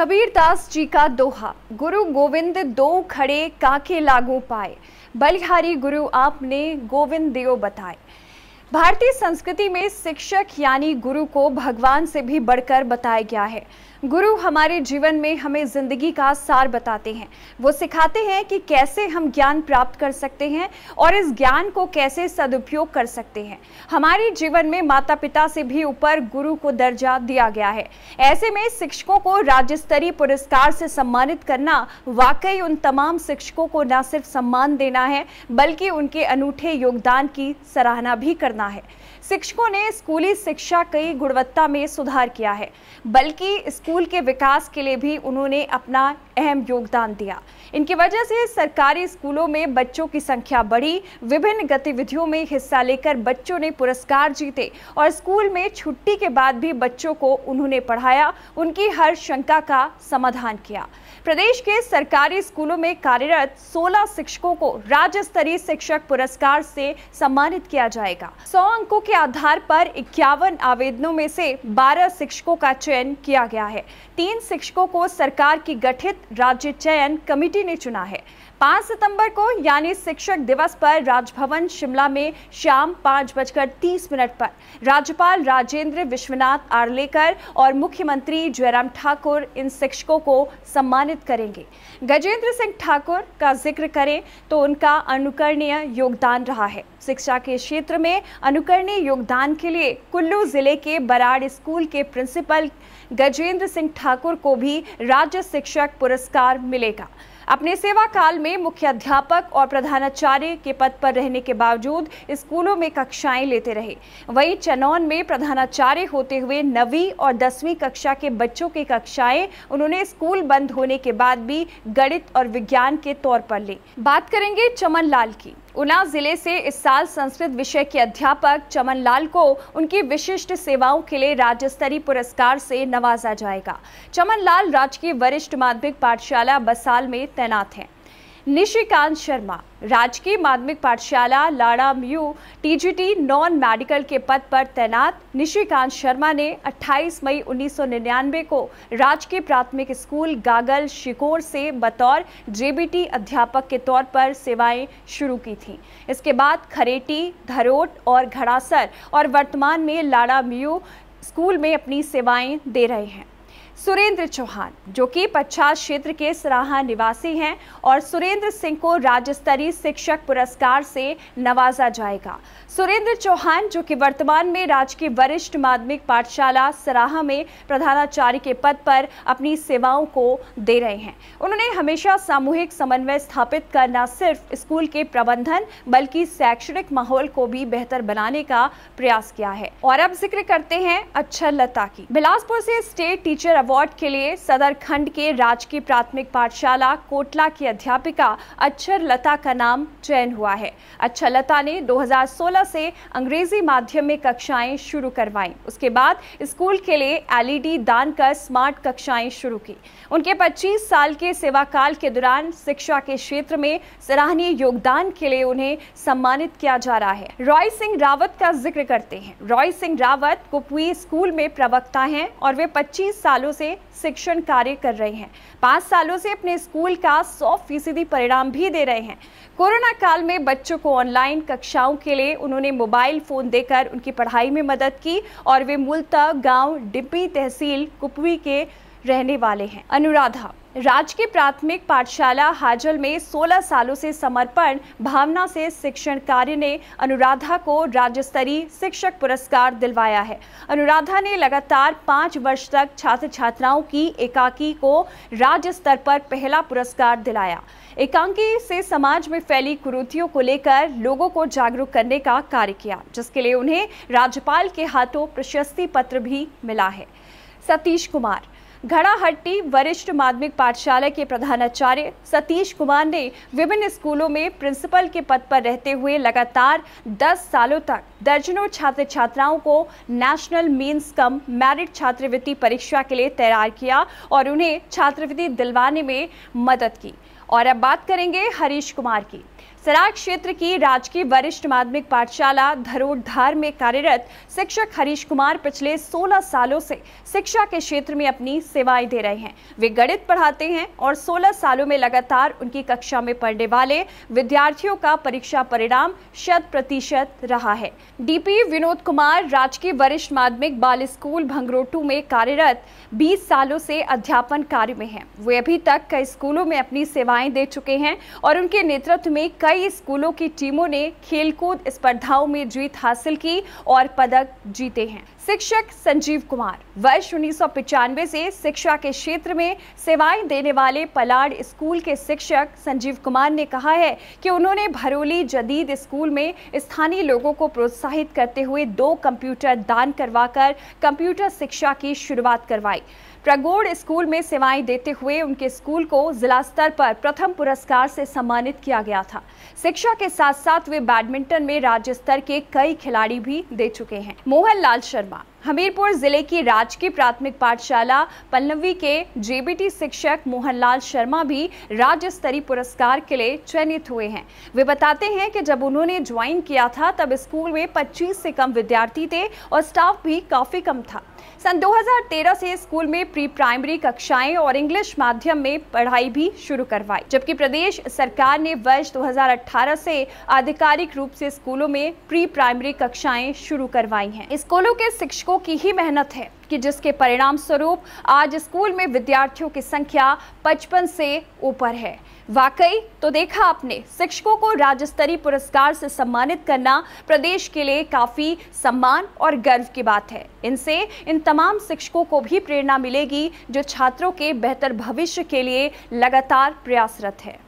कबीर दास जी का दोहा गुरु गोविंद दो खड़े काके लागू पाए बलिहारी गुरु आपने गोविंद देव बताए भारतीय संस्कृति में शिक्षक यानी गुरु को भगवान से भी बढ़कर बताया गया है गुरु हमारे जीवन में हमें ज़िंदगी का सार बताते हैं वो सिखाते हैं कि कैसे हम ज्ञान प्राप्त कर सकते हैं और इस ज्ञान को कैसे सदुपयोग कर सकते हैं हमारे जीवन में माता पिता से भी ऊपर गुरु को दर्जा दिया गया है ऐसे में शिक्षकों को राज्य स्तरीय पुरस्कार से सम्मानित करना वाकई उन तमाम शिक्षकों को न सिर्फ सम्मान देना है बल्कि उनके अनूठे योगदान की सराहना भी करना करना है शिक्षकों ने स्कूली शिक्षा की गुणवत्ता में सुधार किया है बल्कि स्कूल के विकास के लिए भी उन्होंने अपना अहम योगदान दिया इनकी वजह से सरकारी स्कूलों में बच्चों की संख्या बढ़ी विभिन्न गतिविधियों में हिस्सा लेकर बच्चों ने पुरस्कार जीते और स्कूल में छुट्टी के बाद भी बच्चों को उन्होंने पढ़ाया उनकी हर शंका का समाधान किया प्रदेश के सरकारी स्कूलों में कार्यरत 16 शिक्षकों को राज्य स्तरीय शिक्षक पुरस्कार से सम्मानित किया जाएगा 100 अंकों के आधार पर इक्यावन आवेदनों में से 12 शिक्षकों का चयन किया गया है तीन शिक्षकों को सरकार की गठित राज्य चयन कमेटी ने चुना है 5 सितंबर को यानी शिक्षक दिवस पर राजभवन शिमला में शाम पाँच बजकर तीस मिनट पर राज्यपाल राजेंद्र विश्वनाथ आर्लेकर और मुख्यमंत्री जयराम ठाकुर इन शिक्षकों को सम्मानित करेंगे गजेंद्र सिंह ठाकुर का जिक्र करें तो उनका अनुकरणीय योगदान रहा है शिक्षा के क्षेत्र में अनुकरणीय योगदान के लिए कुल्लू जिले के बराड़ स्कूल के प्रिंसिपल गजेंद्र सिंह ठाकुर को भी राज्य शिक्षक पुरस्कार मिलेगा अपने सेवा काल में मुख्य अध्यापक और प्रधानाचार्य के पद पर रहने के बावजूद स्कूलों में कक्षाएं लेते रहे वहीं चनौन में प्रधानाचार्य होते हुए नवी और दसवीं कक्षा के बच्चों की कक्षाएं उन्होंने स्कूल बंद होने के बाद भी गणित और विज्ञान के तौर पर ले बात करेंगे चमन लाल की उना जिले से इस साल संस्कृत विषय के अध्यापक चमन लाल को उनकी विशिष्ट सेवाओं के लिए राज्य स्तरीय पुरस्कार से नवाजा जाएगा चमन लाल राजकीय वरिष्ठ माध्यमिक पाठशाला बसाल में तैनात हैं निशिकांत शर्मा राजकीय माध्यमिक पाठशाला लाड़ा म्यू टीजीटी नॉन मेडिकल के पद पर तैनात निशिकांत शर्मा ने 28 मई 1999 को राजकीय प्राथमिक स्कूल गागल शिकोर से बतौर जेबीटी अध्यापक के तौर पर सेवाएं शुरू की थी इसके बाद खरेटी धरोट और घड़ासर और वर्तमान में लाड़ा म्यू स्कूल में अपनी सेवाएं दे रहे हैं सुरेंद्र चौहान जो कि पच्छाद क्षेत्र के सराहा निवासी हैं और सुरेंद्र सिंह को राज्य स्तरीय शिक्षक पुरस्कार से नवाजा जाएगा सुरेंद्र चौहान जो कि वर्तमान में राज्य के वरिष्ठ माध्यमिक पाठशाला सराहा में प्रधानाचार्य के पद पर अपनी सेवाओं को दे रहे हैं उन्होंने हमेशा सामूहिक समन्वय स्थापित कर न सिर्फ स्कूल के प्रबंधन बल्कि शैक्षणिक माहौल को भी बेहतर बनाने का प्रयास किया है और अब जिक्र करते हैं अक्षर लता की बिलासपुर से स्टेट टीचर अवार्ड के लिए सदर खंड के राजकीय प्राथमिक पाठशाला कोटला की अध्यापिका अक्षर लता का नाम चयन हुआ है अक्षर लता ने 2016 से अंग्रेजी माध्यम में कक्षाएं शुरू करवाई उसके बाद स्कूल के लिए एलईडी दान कर स्मार्ट कक्षाएं शुरू की उनके 25 साल के सेवाकाल के दौरान शिक्षा के क्षेत्र में सराहनीय योगदान के लिए उन्हें सम्मानित किया जा रहा है रॉय सिंह रावत का जिक्र करते हैं रॉय सिंह रावत कुपवी स्कूल में प्रवक्ता हैं और वे 25 सालों से शिक्षण कार्य कर रहे हैं पांच सालों से अपने स्कूल का सौ फीसदी परिणाम भी दे रहे हैं कोरोना काल में बच्चों को ऑनलाइन कक्षाओं के लिए उन्होंने मोबाइल फ़ोन देकर उनकी पढ़ाई में मदद की और वे मूलतः गाँव डिब्बी तहसील कुपवी के रहने वाले हैं अनुराधा राजकीय प्राथमिक पाठशाला हाजल में 16 सालों से समर्पण भावना से शिक्षण कार्य ने अनुराधा को राज्य स्तरीय शिक्षक पुरस्कार दिलवाया है अनुराधा ने लगातार पाँच वर्ष तक छात्र छात्राओं की एकाकी को राज्य स्तर पर पहला पुरस्कार दिलाया एकांकी से समाज में फैली कुरूतियों को लेकर लोगों को जागरूक करने का कार्य किया जिसके लिए उन्हें राज्यपाल के हाथों प्रशस्ति पत्र भी मिला है सतीश कुमार घड़ाहट्टी वरिष्ठ माध्यमिक पाठशाला के प्रधानाचार्य सतीश कुमार ने विभिन्न स्कूलों में प्रिंसिपल के पद पर रहते हुए लगातार 10 सालों तक दर्जनों छात्र छात्राओं को नेशनल मीन्स कम मैरिट छात्रवृत्ति परीक्षा के लिए तैयार किया और उन्हें छात्रवृत्ति दिलवाने में मदद की और अब बात करेंगे हरीश कुमार की सराग क्षेत्र की राजकीय वरिष्ठ माध्यमिक पाठशाला धरोधार में कार्यरत शिक्षक हरीश कुमार पिछले 16 सालों से शिक्षा के क्षेत्र में अपनी सेवाएं दे रहे हैं वे गणित पढ़ाते हैं और 16 सालों में लगातार उनकी कक्षा में पढ़ने वाले विद्यार्थियों का परीक्षा परिणाम शत प्रतिशत रहा है डीपी विनोद कुमार राजकीय वरिष्ठ माध्यमिक बाल स्कूल भंगरोटू में कार्यरत बीस सालों से अध्यापन कार्य में है वे अभी तक कई स्कूलों में अपनी सेवाएं दे चुके हैं और उनके नेतृत्व में कई स्कूलों की टीमों ने खेलकूद स्पर्धाओं में जीत हासिल की और पदक जीते हैं शिक्षक संजीव कुमार वर्ष उन्नीस से शिक्षा के क्षेत्र में सेवाएं देने वाले पलाड़ स्कूल के शिक्षक संजीव कुमार ने कहा है कि उन्होंने भरोली जदीद स्कूल में स्थानीय लोगों को प्रोत्साहित करते हुए दो कंप्यूटर दान करवाकर कंप्यूटर शिक्षा की शुरुआत करवाई प्रगोड़ स्कूल में सेवाएं देते हुए उनके स्कूल को जिला स्तर पर प्रथम पुरस्कार से सम्मानित किया गया था शिक्षा के साथ साथ वे बैडमिंटन में राज्य स्तर के कई खिलाड़ी भी दे चुके हैं मोहन लाल शर्मा हमीरपुर जिले की राजकीय प्राथमिक पाठशाला पल्लवी के जेबीटी शिक्षक मोहनलाल शर्मा भी राज्य स्तरीय पुरस्कार के लिए चयनित हुए हैं वे बताते हैं कि जब उन्होंने ज्वाइन किया था तब स्कूल में 25 से कम विद्यार्थी थे और स्टाफ भी काफ़ी कम था सन 2013 से स्कूल में प्री प्राइमरी कक्षाएं और इंग्लिश माध्यम में पढ़ाई भी शुरू करवाई जबकि प्रदेश सरकार ने वर्ष 2018 से आधिकारिक रूप से स्कूलों में प्री प्राइमरी कक्षाएं शुरू करवाई हैं स्कूलों के शिक्षकों शिक्षकों की ही मेहनत है कि जिसके परिणाम स्वरूप आज स्कूल में विद्यार्थियों की संख्या 55 से ऊपर है वाकई तो देखा आपने शिक्षकों को राज्य स्तरीय पुरस्कार से सम्मानित करना प्रदेश के लिए काफ़ी सम्मान और गर्व की बात है इनसे इन तमाम शिक्षकों को भी प्रेरणा मिलेगी जो छात्रों के बेहतर भविष्य के लिए लगातार प्रयासरत है